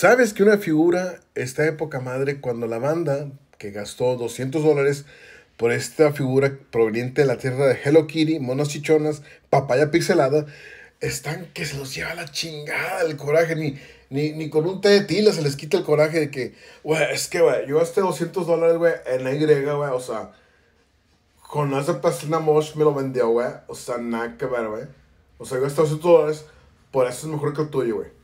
¿Sabes que una figura esta época madre cuando la banda, que gastó 200 dólares por esta figura proveniente de la tierra de Hello Kitty, monos chichonas, papaya pixelada, están que se los lleva la chingada el coraje, ni, ni, con un té de tila se les quita el coraje de que, güey, es que, güey, yo gasté 200 dólares, güey, en la Y, güey, o sea, con esa pastina Mosh me lo vendió, güey, o sea, nada que ver, güey, o sea, yo gasté 200 dólares, por eso es mejor que el tuyo, güey.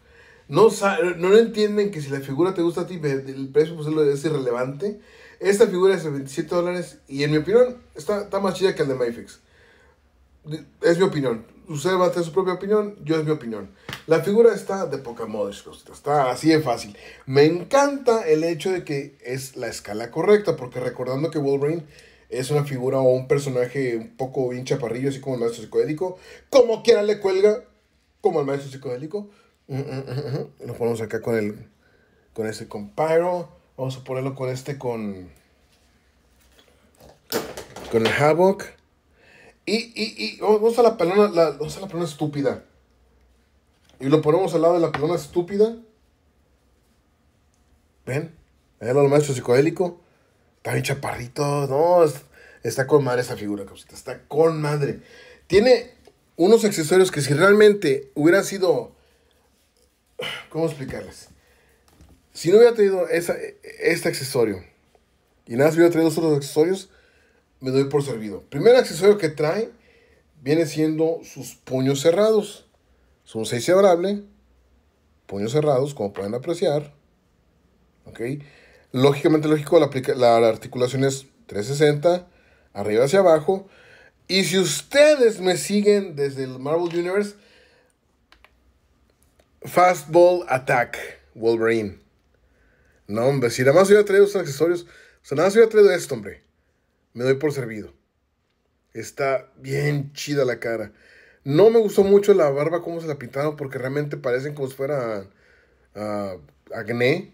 No, no entienden que si la figura te gusta a ti, el precio pues, es irrelevante. Esta figura es de 27 dólares y en mi opinión está, más chida que el de Mayfix. Es mi opinión. Usted va a tener su propia opinión, yo es mi opinión. La figura está de poca moda está así de fácil. Me encanta el hecho de que es la escala correcta, porque recordando que Wolverine es una figura o un personaje un poco bien chaparrillo, así como el maestro psicodélico, como quiera le cuelga, como el maestro psicodélico. Lo ponemos acá con el. Con este con Pyro. Vamos a ponerlo con este con. Con el Havoc. Y, y, y vamos a la pelona. vamos la pelona estúpida. Y lo ponemos al lado de la pelona estúpida. ¿Ven? Ahí lo maestro psicodélico. Está bien chaparrito. No, está con madre esa figura, Está con madre. Tiene unos accesorios que si realmente hubiera sido ¿Cómo explicarles? Si no hubiera tenido este accesorio y nada si hubiera traído otros accesorios, me doy por servido. Primer accesorio que trae viene siendo sus puños cerrados. Son 6 puños cerrados, como pueden apreciar. ¿Ok? Lógicamente, lógico, la articulación es 360, arriba hacia abajo. Y si ustedes me siguen desde el Marvel Universe, Fastball Attack Wolverine. No, hombre, si nada más hubiera traído estos accesorios, o sea, nada más hubiera traído esto, hombre. Me doy por servido. Está bien chida la cara. No me gustó mucho la barba, como se la pintaron, porque realmente parecen como si fuera uh, acné,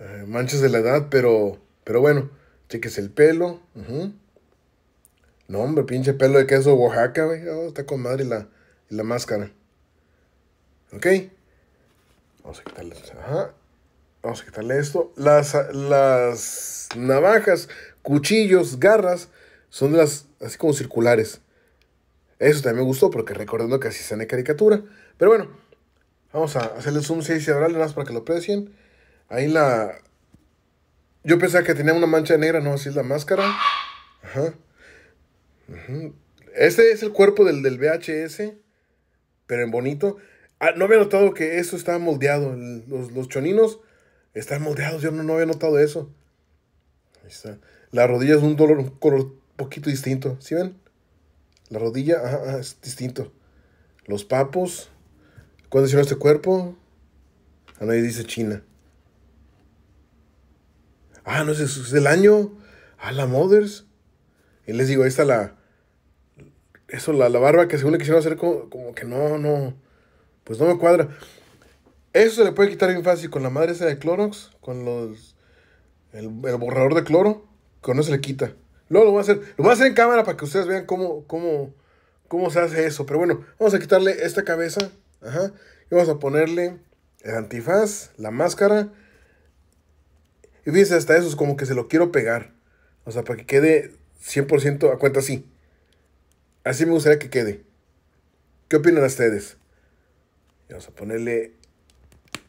eh, manchas de la edad, pero, pero bueno, cheques el pelo. No, hombre, pinche pelo de queso Oaxaca, güey. Oh, está con madre la, la máscara. ¿Ok? Vamos a quitarle, ajá. Vamos a quitarle esto. Las, las navajas, cuchillos, garras son las así como circulares. Eso también me gustó porque recordando que así se caricatura. Pero bueno, vamos a hacerle zoom 6 y nada más para que lo aprecien. Ahí la... Yo pensaba que tenía una mancha negra, no, así es la máscara. Ajá. Este es el cuerpo del, del VHS, pero en bonito. Ah, no había notado que eso estaba moldeado. Los, choninos están moldeados. Yo no, había notado eso. Ahí está. La rodilla es un dolor un color poquito distinto. ¿Sí ven? La rodilla ajá, es distinto. Los papos. ¿Cuándo hicieron este cuerpo? Ah, no, dice China. Ah, no, es, es el año. Ah, la Mothers. Y les digo, ahí está la. Eso, la, barba que según le quisieron hacer, como, como que no, no pues no me cuadra. Eso se le puede quitar bien fácil con la madre esa de Clorox, con los. El, borrador de cloro, con eso se le quita. Luego lo voy a hacer, lo voy a hacer en cámara para que ustedes vean cómo, cómo, cómo se hace eso. Pero bueno, vamos a quitarle esta cabeza, ajá, y vamos a ponerle el antifaz, la máscara. Y fíjense, hasta eso es como que se lo quiero pegar. O sea, para que quede 100% a cuenta así. Así me gustaría que quede. ¿Qué opinan ustedes? vamos a ponerle.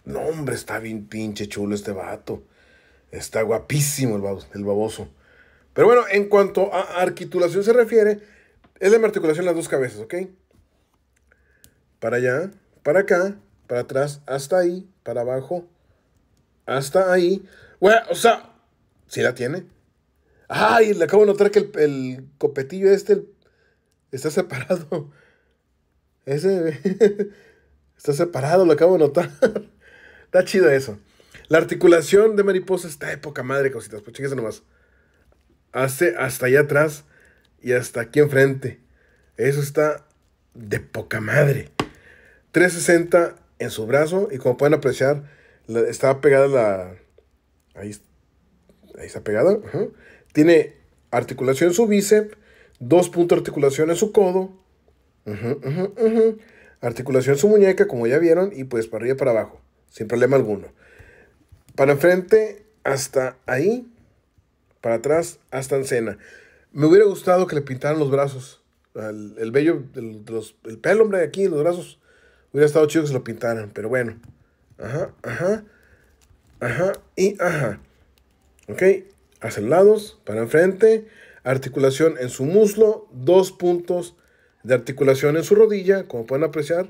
No, hombre, está bien pinche chulo este vato. Está guapísimo el, baboso. Pero bueno, en cuanto a articulación se refiere, es la articulación las dos cabezas, ¿ok? Para allá, para acá, para atrás, hasta ahí, para abajo, hasta ahí. o sea, sí la tiene. Ay, le acabo de notar que el, copetillo este está separado. Ese. Está separado, lo acabo de notar. está chido eso. La articulación de mariposa está de poca madre, cositas. Pues chéquense nomás. Hace hasta allá atrás y hasta aquí enfrente. Eso está de poca madre. 360 en su brazo y como pueden apreciar, está pegada la... Ahí, ahí está pegada. Tiene articulación en su bíceps, dos puntos de articulación en su codo. Ajá, ajá, Articulación su muñeca, como ya vieron, y pues para arriba y para abajo, sin problema alguno. Para enfrente hasta ahí, para atrás hasta encena. Me hubiera gustado que le pintaran los brazos. El, vello, el, los, el pelo, hombre, aquí, los brazos. Hubiera estado chido que se lo pintaran, pero bueno. Ajá, ajá, ajá y ajá. Ok, hacia lados, para enfrente. Articulación en su muslo, dos puntos de articulación en su rodilla, como pueden apreciar,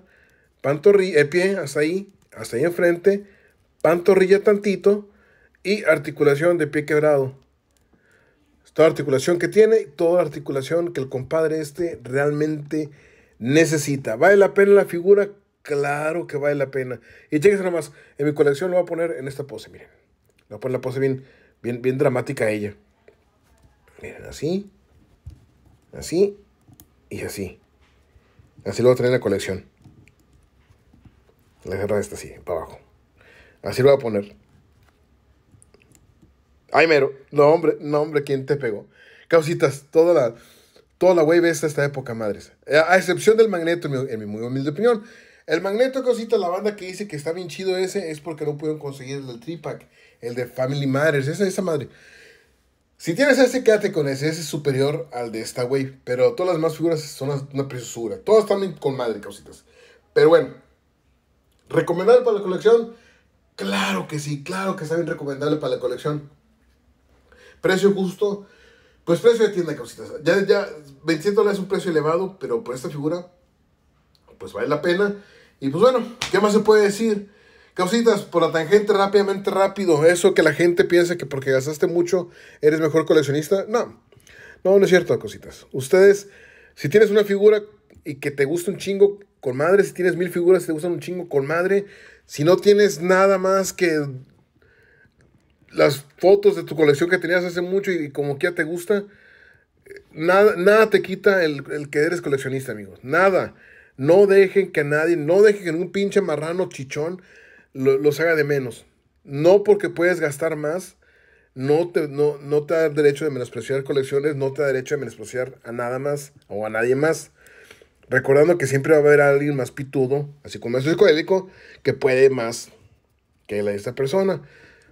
pantorrilla, eh, pie hasta ahí, hasta ahí enfrente, pantorrilla tantito y articulación de pie quebrado. Toda articulación que tiene, toda articulación que el compadre este realmente necesita. ¿Vale la pena la figura? Claro que vale la pena. Y nada nomás, en mi colección lo voy a poner en esta pose, miren. Lo voy a poner la pose bien, bien, bien dramática ella. Miren, así, así y así. Así lo voy a tener en la colección. La guerra está así, para abajo. Así lo voy a poner. Ay, mero. No, hombre, no, hombre, ¿quién te pegó? Causitas, toda la, toda la wave es esta época, madres. Eh, a excepción del magneto, en mi, muy humilde opinión. El magneto, cosita, la banda que dice que está bien chido ese es porque no pudieron conseguir el del T-Pack. el de Family Matters, esa, esa madre. Si tienes ese, quédate con ese. Ese es superior al de esta wave. Pero todas las demás figuras son una, preciosura. Todas también con madre, causitas. Pero bueno, ¿recomendable para la colección? Claro que sí, claro que está bien recomendable para la colección. Precio justo. Pues precio de tienda, causitas. Ya, ya, 27 dólares es un precio elevado, pero por esta figura, pues vale la pena. Y pues bueno, ¿qué más se puede decir? Causitas, por la tangente, rápidamente, rápido. Eso que la gente piensa que porque gastaste mucho eres mejor coleccionista. No, no, no es cierto, cositas. Ustedes, si tienes una figura y que te gusta un chingo con madre, si tienes mil figuras y te gustan un chingo con madre, si no tienes nada más que las fotos de tu colección que tenías hace mucho y, como que ya te gusta, nada, nada te quita el, que eres coleccionista, amigos. Nada. No dejen que nadie, no dejen que un pinche marrano chichón los haga de menos. No porque puedes gastar más, no te, no, no te da derecho de menospreciar colecciones, no te da derecho de menospreciar a nada más o a nadie más. Recordando que siempre va a haber alguien más pitudo, así como es psicodélico, que puede más que la de esta persona.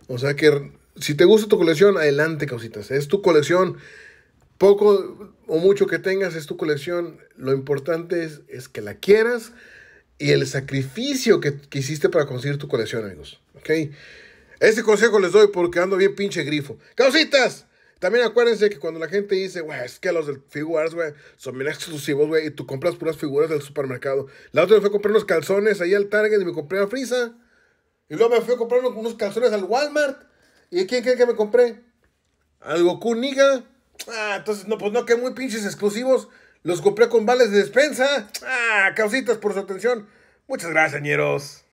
O sea que si te gusta tu colección, adelante, causitas. Es tu colección. Poco o mucho que tengas es tu colección. Lo importante es, es que la quieras, y el sacrificio que, que hiciste para conseguir tu colección, amigos. ¿Ok? Ese consejo les doy porque ando bien pinche grifo. ¡Causitas! También acuérdense que cuando la gente dice, güey, es que los del figures, güey, son bien exclusivos, güey, y tú compras puras figuras del supermercado. La otra vez fui a comprar unos calzones ahí al Target y me compré a Frisa. Y luego me fui a comprar unos calzones al Walmart. ¿Y quién cree que me compré? algo Goku Ah, entonces, no, pues no, que muy pinches exclusivos. Los compré con vales de despensa. Ah, causitas por su atención. Muchas gracias, ñeros.